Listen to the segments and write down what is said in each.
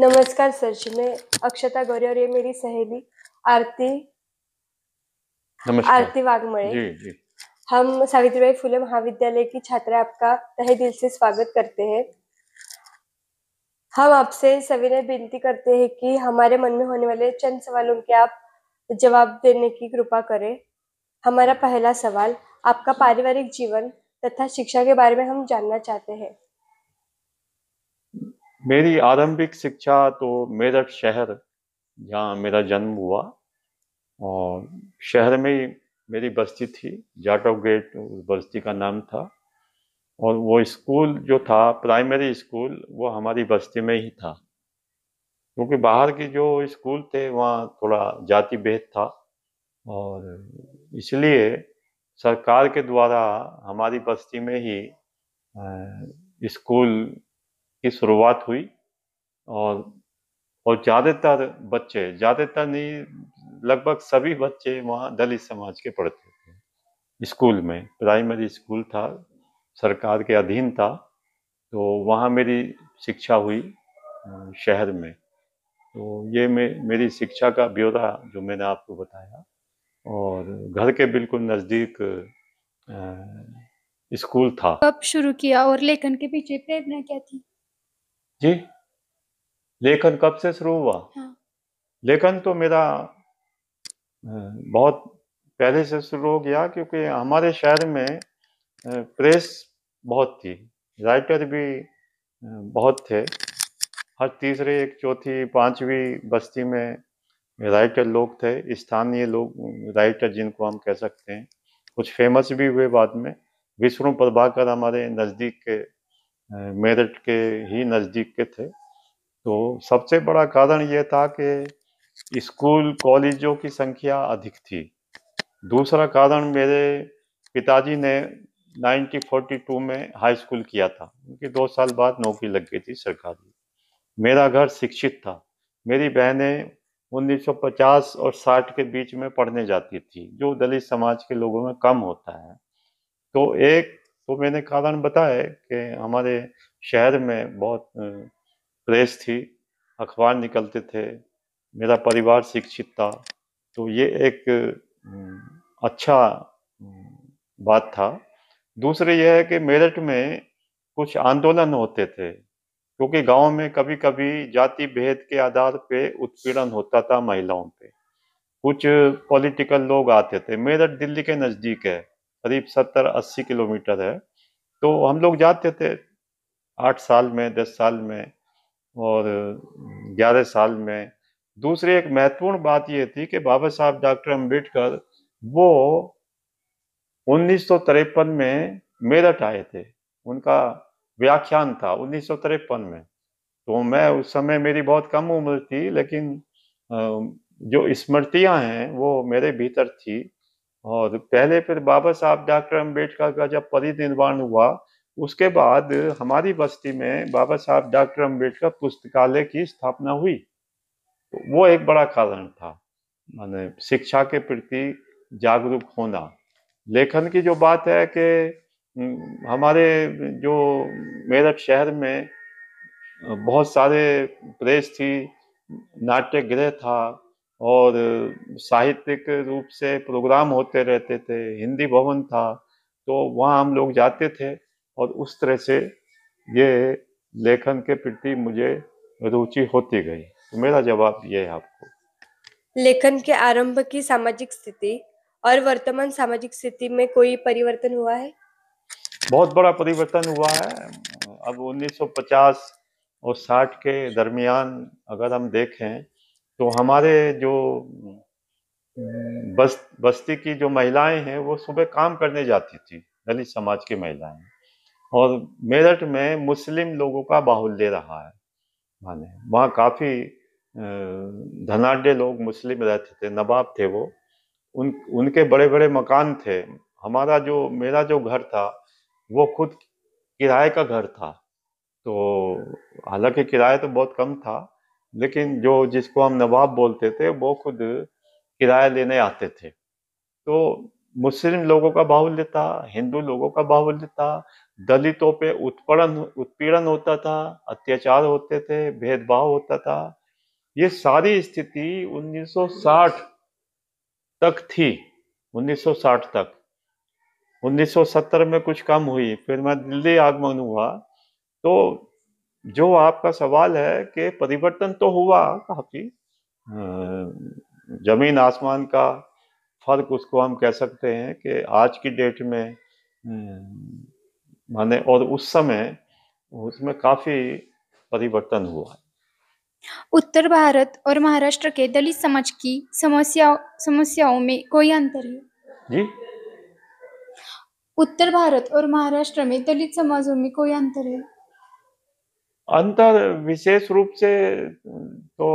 नमस्कार सर जी मैं अक्षता गौरी और ये मेरी सहेली आरती आरती वाघमणे हम सावित्रीबाई फुले महाविद्यालय की छात्र आपका तहे दिल से स्वागत करते हैं हम आपसे सभी ने विनती करते हैं कि हमारे मन में होने वाले चंद सवालों के आप जवाब देने की कृपा करें हमारा पहला सवाल आपका पारिवारिक जीवन तथा शिक्षा के बारे में हम जानना चाहते हैं मेरी आरंभिक शिक्षा तो मेरठ शहर जहाँ मेरा जन्म हुआ और शहर में ही मेरी बस्ती थी जाटो गेट उस बस्ती का नाम था और वो स्कूल जो था प्राइमरी स्कूल वो हमारी बस्ती में ही था क्योंकि बाहर के जो स्कूल थे वहाँ थोड़ा जाति भेद था और इसलिए सरकार के द्वारा हमारी बस्ती में ही स्कूल की शुरुआत हुई और और ज़्यादातर बच्चे ज़्यादातर नहीं लगभग सभी बच्चे वहाँ दलित समाज के पढ़ते थे स्कूल में प्राइमरी स्कूल था सरकार के अधीन था तो वहाँ मेरी शिक्षा हुई शहर में तो ये मे, मेरी शिक्षा का ब्यौरा जो मैंने आपको बताया और घर के बिल्कुल नज़दीक स्कूल था कब शुरू किया और लेखन के पीछे प्रेरणा क्या थी जी, लेखन कब से शुरू हुआ? हाँ। लेखन तो मेरा बहुत पहले से शुरू हो गया क्योंकि हमारे शहर में प्रेस बहुत थी, राइटर भी बहुत थे। हर तीसरे, एक चौथी पांचवी बस्ती में राइटर लोग थे, स्थानीय लोग राइटर जिनको हम कह सकते हैं। कुछ फेमस भी हुए बाद में। विष्णु प्रभाकर हमारे नज़दीक के मेरठ के ही नज़दीक के थे तो सबसे बड़ा कारण ये था कि स्कूल कॉलेजों की संख्या अधिक थी दूसरा कारण मेरे पिताजी ने 1942 में हाई स्कूल किया था उनकी दो साल बाद नौकरी लग गई थी सरकारी मेरा घर शिक्षित था मेरी बहनें 1950 और 60 के बीच में पढ़ने जाती थी जो दलित समाज के लोगों में कम होता है तो एक तो मैंने कारण बताया कि हमारे शहर में बहुत प्रेस थी अखबार निकलते थे मेरा परिवार शिक्षित था तो ये एक अच्छा बात था दूसरे यह है कि मेरठ में कुछ आंदोलन होते थे क्योंकि गांव में कभी कभी जाति भेद के आधार पे उत्पीड़न होता था महिलाओं पे कुछ पॉलिटिकल लोग आते थे मेरठ दिल्ली के नज़दीक है करीब सत्तर अस्सी किलोमीटर है तो हम लोग जाते थे आठ साल में दस साल में और ग्यारह साल में दूसरी एक महत्वपूर्ण बात यह थी कि बाबा साहब डॉक्टर अम्बेडकर वो उन्नीस में मेरठ आए थे उनका व्याख्यान था उन्नीस में तो मैं उस समय मेरी बहुत कम उम्र थी लेकिन जो स्मृतियां हैं वो मेरे भीतर थी और पहले फिर बाबा साहब डॉक्टर अम्बेडकर का जब परिनिर्वाण हुआ उसके बाद हमारी बस्ती में बाबा साहब डॉक्टर अम्बेडकर पुस्तकालय की स्थापना हुई तो वो एक बड़ा कारण था माने शिक्षा के प्रति जागरूक होना लेखन की जो बात है कि हमारे जो मेरठ शहर में बहुत सारे प्रेस थी नाट्य गृह था और साहित्यिक रूप से प्रोग्राम होते रहते थे हिंदी भवन था तो वहाँ हम लोग जाते थे और उस तरह से ये लेखन के प्रति मुझे रुचि होती गई तो मेरा जवाब ये है आपको लेखन के आरंभ की सामाजिक स्थिति और वर्तमान सामाजिक स्थिति में कोई परिवर्तन हुआ है बहुत बड़ा परिवर्तन हुआ है अब 1950 और 60 के दरमियान अगर हम देखें तो हमारे जो बस बस्ती की जो महिलाएं हैं वो सुबह काम करने जाती थी दलित समाज की महिलाएं और मेरठ में मुस्लिम लोगों का बाहुल्य रहा है माने वहाँ काफ़ी धनाढ़ लोग मुस्लिम रहते थे नवाब थे वो उन उनके बड़े बड़े मकान थे हमारा जो मेरा जो घर था वो खुद किराए का घर था तो हालांकि किराया तो बहुत कम था लेकिन जो जिसको हम नवाब बोलते थे वो खुद किराया लेने आते थे तो मुस्लिम लोगों का बाहुल्य था हिंदू लोगों का बाहुल्य था दलितों पे उत्पीड़न उत्पीड़न होता था अत्याचार होते थे भेदभाव होता था ये सारी स्थिति 1960 तक थी 1960 तक 1970 में कुछ कम हुई फिर मैं दिल्ली आगमन हुआ तो जो आपका सवाल है कि परिवर्तन तो हुआ काफी जमीन आसमान का फर्क उसको हम कह सकते हैं कि आज की डेट में माने और उस समय उसमें काफी परिवर्तन हुआ है उत्तर भारत और महाराष्ट्र के दलित समाज की समस्या समस्याओं में कोई अंतर है जी उत्तर भारत और महाराष्ट्र में दलित समाजों में कोई अंतर है अंतर विशेष रूप से तो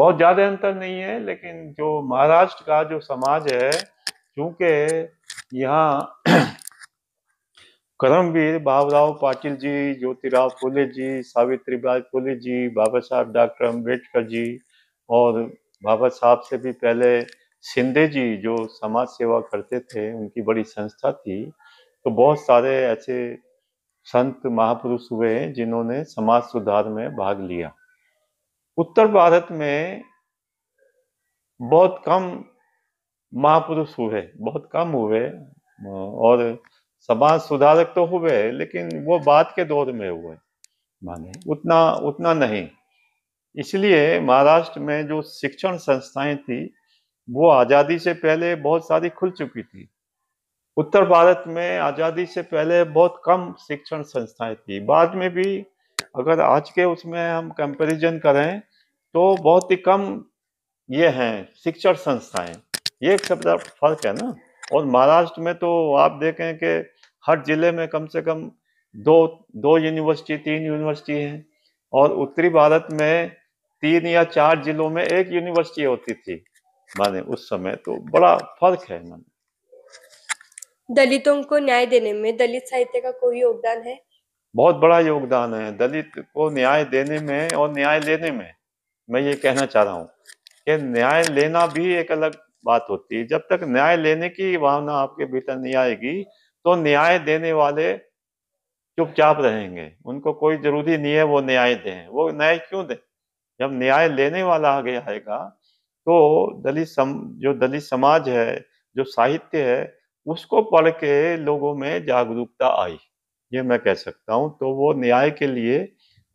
बहुत ज़्यादा अंतर नहीं है लेकिन जो महाराष्ट्र का जो समाज है चूंकि यहाँ करमवीर बाबूराव पाटिल जी ज्योतिराव फुले जी बाई फुले जी बाबा साहब डॉक्टर अम्बेडकर जी और बाबा साहब से भी पहले शिंदे जी जो समाज सेवा करते थे उनकी बड़ी संस्था थी तो बहुत सारे ऐसे संत महापुरुष हुए हैं जिन्होंने समाज सुधार में भाग लिया उत्तर भारत में बहुत कम महापुरुष हुए बहुत कम हुए और समाज सुधारक तो हुए लेकिन वो बाद के दौर में हुए माने उतना उतना नहीं इसलिए महाराष्ट्र में जो शिक्षण संस्थाएं थी वो आज़ादी से पहले बहुत सारी खुल चुकी थी उत्तर भारत में आज़ादी से पहले बहुत कम शिक्षण संस्थाएं थी बाद में भी अगर आज के उसमें हम कंपैरिजन करें तो बहुत ही कम ये हैं शिक्षण संस्थाएं ये एक सब फर्क है ना और महाराष्ट्र में तो आप देखें कि हर जिले में कम से कम दो दो यूनिवर्सिटी तीन यूनिवर्सिटी हैं और उत्तरी भारत में तीन या चार जिलों में एक यूनिवर्सिटी होती थी माने उस समय तो बड़ा फर्क है माने दलितों को न्याय देने में दलित साहित्य का कोई योगदान है बहुत बड़ा योगदान है दलित को न्याय देने में और न्याय लेने में मैं ये कहना चाह रहा हूँ कि न्याय लेना भी एक अलग बात होती है जब तक न्याय लेने की भावना आपके भीतर नहीं आएगी तो न्याय देने वाले चुपचाप रहेंगे उनको कोई जरूरी नहीं है वो न्याय दें वो न्याय क्यों दें जब न्याय लेने वाला आगे आएगा तो दलित सम जो दलित समाज है जो साहित्य है उसको पढ़ के लोगों में जागरूकता आई ये मैं कह सकता हूँ तो वो न्याय के लिए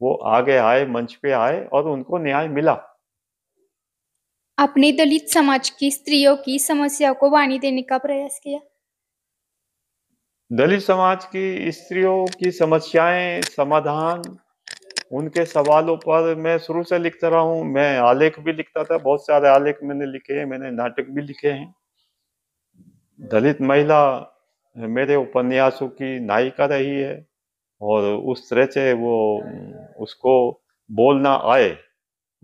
वो आगे आए मंच पे आए और उनको न्याय मिला अपने दलित समाज की स्त्रियों की समस्या को वाणी देने का प्रयास किया दलित समाज की स्त्रियों की समस्याएं समाधान उनके सवालों पर मैं शुरू से लिखता रहा हूँ मैं आलेख भी लिखता था बहुत सारे आलेख मैंने लिखे हैं मैंने नाटक भी लिखे हैं दलित महिला मेरे उपन्यासों की नायिका रही है और उस तरह से वो उसको बोलना आए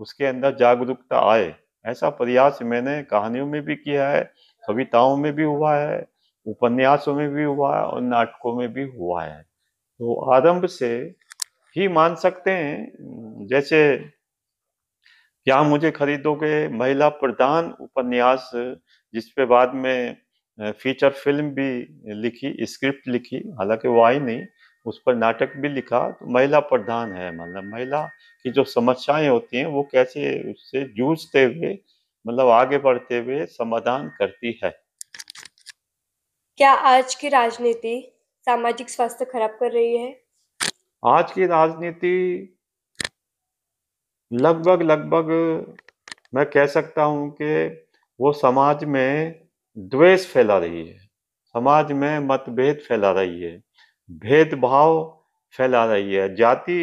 उसके अंदर जागरूकता आए ऐसा प्रयास मैंने कहानियों में भी किया है कविताओं में भी हुआ है उपन्यासों में भी हुआ है और नाटकों में भी हुआ है तो आरंभ से ही मान सकते हैं जैसे क्या मुझे खरीदोगे महिला प्रधान उपन्यास जिसपे बाद में फीचर फिल्म भी लिखी स्क्रिप्ट लिखी हालांकि वो आई नहीं उस पर नाटक भी लिखा तो महिला प्रधान है मतलब महिला की जो समस्याएं होती हैं वो कैसे उससे जूझते हुए मतलब आगे बढ़ते हुए समाधान करती है क्या आज की राजनीति सामाजिक स्वास्थ्य खराब कर रही है आज की राजनीति लगभग लगभग मैं कह सकता हूं कि वो समाज में द्वेष फैला रही है समाज में मतभेद फैला रही है भेदभाव फैला रही है जाति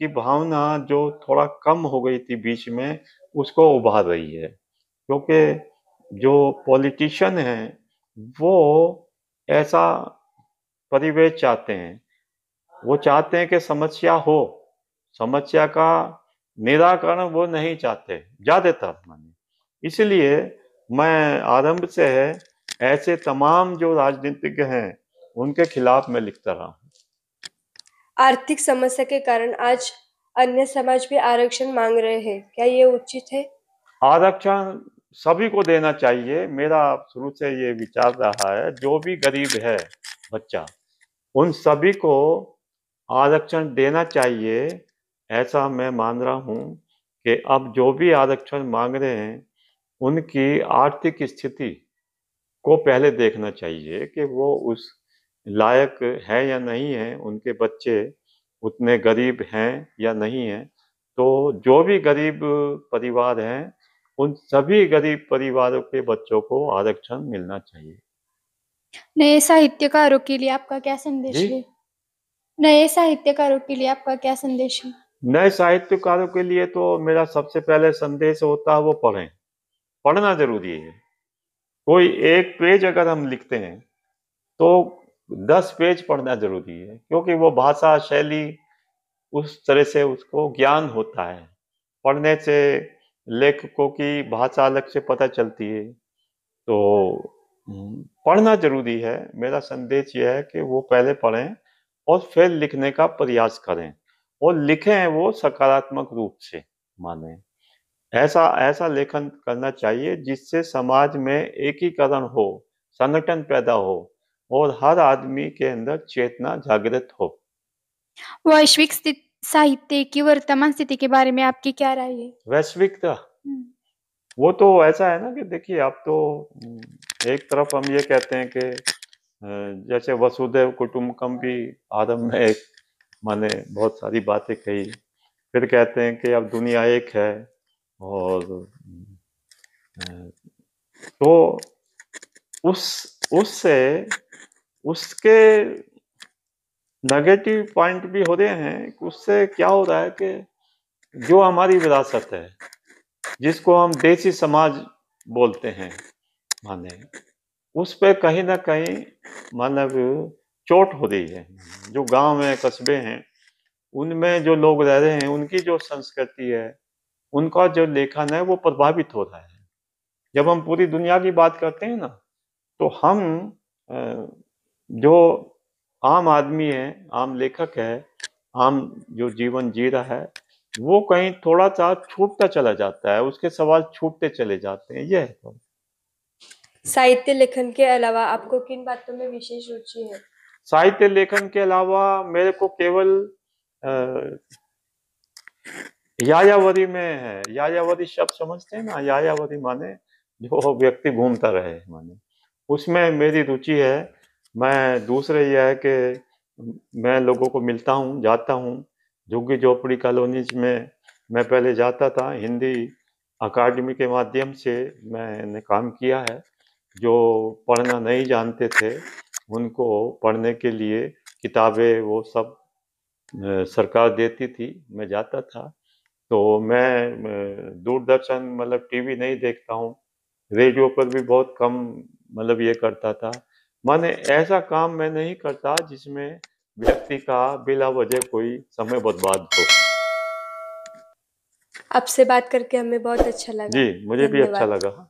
की भावना जो थोड़ा कम हो गई थी बीच में उसको उभार रही है क्योंकि जो पॉलिटिशियन हैं वो ऐसा परिवेश चाहते हैं वो चाहते हैं कि समस्या हो समस्या का निराकरण वो नहीं चाहते ज़्यादातर माने इसलिए मैं आरंभ से है ऐसे तमाम जो राजनीतिज्ञ हैं उनके खिलाफ मैं लिखता रहा हूँ आर्थिक समस्या के कारण आज अन्य समाज भी आरक्षण मांग रहे हैं क्या ये उचित है आरक्षण सभी को देना चाहिए मेरा शुरू से ये विचार रहा है जो भी गरीब है बच्चा उन सभी को आरक्षण देना चाहिए ऐसा मैं मान रहा हूँ कि अब जो भी आरक्षण मांग रहे हैं उनकी आर्थिक स्थिति को पहले देखना चाहिए कि वो उस लायक है या नहीं है उनके बच्चे उतने गरीब हैं या नहीं हैं तो जो भी गरीब परिवार हैं उन सभी गरीब परिवारों के बच्चों को आरक्षण मिलना चाहिए नए साहित्यकारों के लिए आपका क्या संदेश है नए साहित्यकारों के लिए आपका क्या संदेश है नए साहित्यकारों के लिए तो मेरा सबसे पहले संदेश होता है वो पढ़ें पढ़ना जरूरी है कोई एक पेज अगर हम लिखते हैं तो दस पेज पढ़ना जरूरी है क्योंकि वो भाषा शैली उस तरह से उसको ज्ञान होता है पढ़ने से लेखकों की भाषा अलग से पता चलती है तो हम्म, पढ़ना जरूरी है मेरा संदेश यह है कि वो पहले पढ़ें और फिर लिखने का प्रयास करें और लिखें वो सकारात्मक रूप से माने ऐसा ऐसा लेखन करना चाहिए जिससे समाज में एकीकरण हो संगठन पैदा हो और हर आदमी के अंदर चेतना जागृत हो वैश्विक साहित्य की वर्तमान स्थिति के बारे में आपकी क्या राय है वैश्विकता हम्म। वो तो ऐसा है ना कि देखिए आप तो हम्म, एक तरफ हम ये कहते हैं कि जैसे वसुदेव कुटुम्बकम भी आदम में एक माने बहुत सारी बातें कही फिर कहते हैं कि अब दुनिया एक है और eh, eh, तो उस उससे उसके नेगेटिव पॉइंट भी हो रहे हैं कि उससे क्या हो रहा है कि जो हमारी विरासत है जिसको हम देसी समाज बोलते हैं माने उस पर कहीं ना कहीं मानव चोट हो रही है जो गांव है कस्बे हैं उनमें जो लोग रह रहे हैं उनकी जो संस्कृति है उनका जो लेखन है वो प्रभावित हो रहा है जब हम पूरी दुनिया की बात करते हैं ना तो हम जो आम आदमी है आम लेखक है आम जो जीवन जी रहा है वो कहीं थोड़ा सा छूटता चला जाता है उसके सवाल छूटते चले जाते हैं यह है तो। साहित्य लेखन के अलावा आपको किन बातों में विशेष रुचि है साहित्य लेखन के अलावा मेरे को केवल यायावरी में है यायावरी शब्द समझते हैं ना यायावरी माने जो व्यक्ति घूमता रहे माने उसमें मेरी रुचि है मैं दूसरे यह है कि मैं लोगों को मिलता हूँ जाता हूँ झुग्गी झोपड़ी कॉलोनी में मैं पहले जाता था हिंदी अकाडमी के माध्यम से मैंने काम किया है जो पढ़ना नहीं जानते थे उनको पढ़ने के लिए किताबें वो सब सरकार देती थी मैं जाता था तो मैं दूरदर्शन मतलब टीवी नहीं देखता हूँ रेडियो पर भी बहुत कम मतलब ये करता था माने ऐसा काम मैं नहीं करता जिसमें व्यक्ति का बिला वजह कोई समय बर्बाद हो आपसे बात करके हमें बहुत अच्छा लगा जी मुझे भी अच्छा लगा